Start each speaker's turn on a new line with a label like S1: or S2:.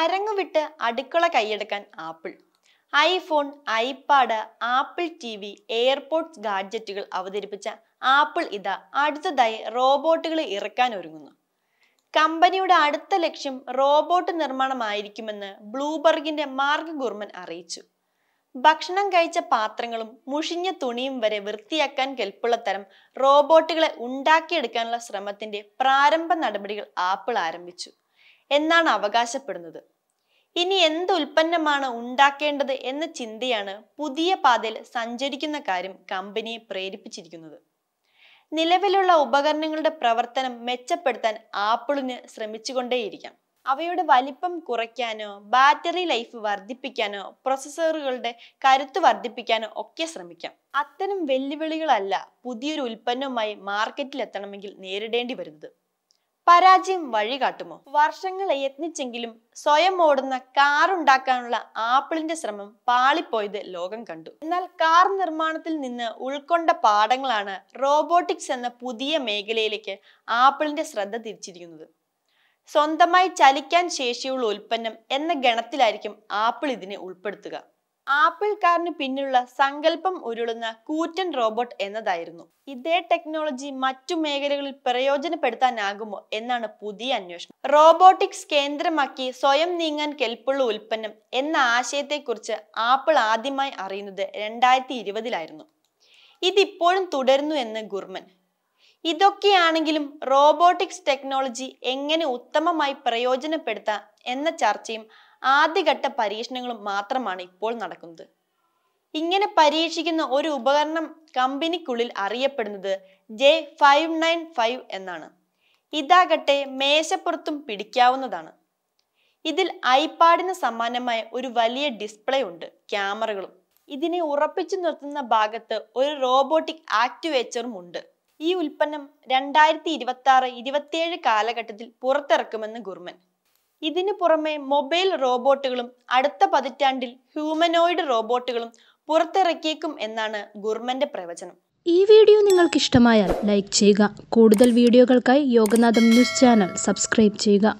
S1: അരങ്ങു വിട്ട് അടുക്കള കൈയെടുക്കാൻ Apple iPhone iPad Apple T V AirPods ഗാഡ്ജറ്റുകൾ അവതരിപ്പിച്ച ആപ്പിൾ ഇതാ അടുത്തതായി റോബോട്ടുകളെ ഇറക്കാൻ ഒരുങ്ങുന്നു കമ്പനിയുടെ അടുത്ത ലക്ഷ്യം റോബോട്ട് നിർമ്മാണമായിരിക്കുമെന്ന് ബ്ലൂബർഗിന്റെ മാർഗ് ഗുർമൻ അറിയിച്ചു ഭക്ഷണം കഴിച്ച പാത്രങ്ങളും മുഷിഞ്ഞ തുണിയും വരെ വൃത്തിയാക്കാൻ കെൽപ്പുള്ള തരം റോബോട്ടുകളെ ഉണ്ടാക്കിയെടുക്കാനുള്ള ശ്രമത്തിന്റെ പ്രാരംഭ നടപടികൾ ആപ്പിൾ ആരംഭിച്ചു എന്നാണ് അവകാശപ്പെടുന്നത് ഇനി എന്ത് ഉൽപ്പന്നമാണ് ഉണ്ടാക്കേണ്ടത് എന്ന ചിന്തയാണ് പുതിയ പാതയിൽ സഞ്ചരിക്കുന്ന കാര്യം കമ്പനിയെ പ്രേരിപ്പിച്ചിരിക്കുന്നത് നിലവിലുള്ള ഉപകരണങ്ങളുടെ പ്രവർത്തനം മെച്ചപ്പെടുത്താൻ ആപ്പിളിന് ശ്രമിച്ചുകൊണ്ടേയിരിക്കാം അവയുടെ വലിപ്പം കുറയ്ക്കാനോ ബാറ്ററി ലൈഫ് വർദ്ധിപ്പിക്കാനോ പ്രോസസ്സറുകളുടെ കരുത്ത് വർദ്ധിപ്പിക്കാനോ ഒക്കെ ശ്രമിക്കാം അത്തരം വെല്ലുവിളികളല്ല പുതിയൊരു ഉൽപ്പന്നവുമായി എത്തണമെങ്കിൽ നേരിടേണ്ടി വരുന്നത് പരാജയം വഴികാട്ടുമോ വർഷങ്ങൾ യത്നിച്ചെങ്കിലും സ്വയം ഓടുന്ന കാർ ഉണ്ടാക്കാനുള്ള ആപ്പിളിന്റെ ശ്രമം പാളിപ്പോയത് ലോകം കണ്ടു എന്നാൽ കാർ നിർമ്മാണത്തിൽ നിന്ന് ഉൾക്കൊണ്ട പാഠങ്ങളാണ് റോബോട്ടിക്സ് എന്ന പുതിയ മേഖലയിലേക്ക് ആപ്പിളിന്റെ ശ്രദ്ധ തിരിച്ചിരിക്കുന്നത് സ്വന്തമായി ചലിക്കാൻ ശേഷിയുള്ള ഉൽപ്പന്നം എന്ന ഗണത്തിലായിരിക്കും ആപ്പിൾ ഇതിനെ ഉൾപ്പെടുത്തുക ആപ്പിൾ കാറിന് പിന്നിലുള്ള സങ്കല്പം ഉരുളുന്ന കൂറ്റൻ റോബോട്ട് എന്നതായിരുന്നു ഇതേ ടെക്നോളജി മറ്റു മേഖലകളിൽ പ്രയോജനപ്പെടുത്താനാകുമോ എന്നാണ് പുതിയ അന്വേഷണം റോബോട്ടിക്സ് കേന്ദ്രമാക്കി സ്വയം നീങ്ങാൻ കെൽപ്പുള്ള ഉൽപ്പന്നം എന്ന ആശയത്തെക്കുറിച്ച് ആപ്പിൾ ആദ്യമായി അറിയുന്നത് രണ്ടായിരത്തി ഇരുപതിലായിരുന്നു ഇതിപ്പോഴും തുടരുന്നു എന്ന് ഗുർമൻ ഇതൊക്കെയാണെങ്കിലും റോബോട്ടിക്സ് ടെക്നോളജി എങ്ങനെ ഉത്തമമായി പ്രയോജനപ്പെടുത്താം എന്ന ചർച്ചയും ആദ്യഘട്ട പരീക്ഷണങ്ങളും മാത്രമാണ് ഇപ്പോൾ നടക്കുന്നത് ഇങ്ങനെ പരീക്ഷിക്കുന്ന ഒരു ഉപകരണം കമ്പനിക്കുള്ളിൽ അറിയപ്പെടുന്നത് ജെ ഫൈവ് നയൻ ഫൈവ് എന്നാണ് ഇതാകട്ടെ മേശപ്പുറത്തും പിടിക്കാവുന്നതാണ് ഇതിൽ ഐപാഡിന് സമാനമായ ഒരു വലിയ ഡിസ്പ്ലേ ഉണ്ട് ക്യാമറകളും ഇതിനെ ഉറപ്പിച്ചു നിർത്തുന്ന ഭാഗത്ത് ഒരു റോബോട്ടിക് ആക്ടിവേച്ചറും ഉണ്ട് ഈ ഉൽപ്പന്നം രണ്ടായിരത്തി ഇരുപത്തി ആറ് ഇരുപത്തിയേഴ് കാലഘട്ടത്തിൽ പുറത്തിറക്കുമെന്ന് ഗുർമൻ ഇതിനു പുറമെ മൊബൈൽ റോബോട്ടുകളും അടുത്ത പതിറ്റാണ്ടിൽ ഹ്യൂമനോയിഡ് റോബോട്ടുകളും പുറത്തിറക്കിയേക്കും എന്നാണ് ഗുർമന്റെ പ്രവചനം ഈ വീഡിയോ നിങ്ങൾക്ക് ഇഷ്ടമായാൽ ലൈക്ക് ചെയ്യുക കൂടുതൽ വീഡിയോകൾക്കായി യോഗനാഥം ന്യൂസ് ചാനൽ സബ്സ്ക്രൈബ് ചെയ്യുക